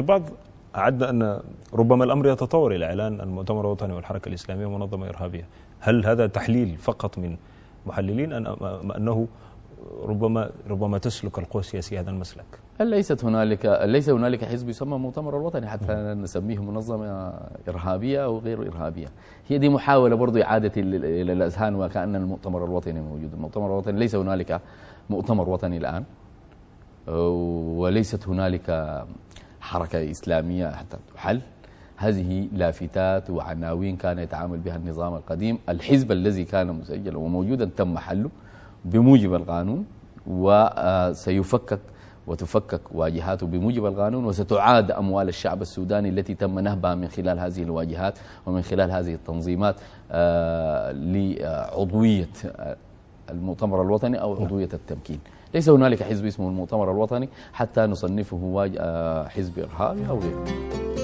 البعض أعدنا أن ربما الأمر يتطور إلى إعلان المؤتمر الوطني والحركة الإسلامية منظمة إرهابية هل هذا تحليل فقط من محللين أم أنه ربما ربما تسلك القوى السياسية هذا المسلك ليست هنالك ليس هنالك حزب يسمى المؤتمر الوطني حتى نسميه منظمة إرهابية أو غير إرهابية هي دي محاولة برضو إعادة إلى الأذهان وكأن المؤتمر الوطني موجود المؤتمر الوطني ليس هنالك مؤتمر وطني الآن وليست هنالك حركة إسلامية حتى تحل هذه لافتات وعناوين كان يتعامل بها النظام القديم الحزب الذي كان مسجلا وموجودا تم حله بموجب القانون وسيفكك وتفكك واجهاته بموجب القانون وستعاد أموال الشعب السوداني التي تم نهبها من خلال هذه الواجهات ومن خلال هذه التنظيمات آه، لعضوية المؤتمر الوطني أو نعم. عضوية التمكين ليس هنالك حزب اسمه المؤتمر الوطني حتى نصنفه آه، حزب إرهابي أو غيره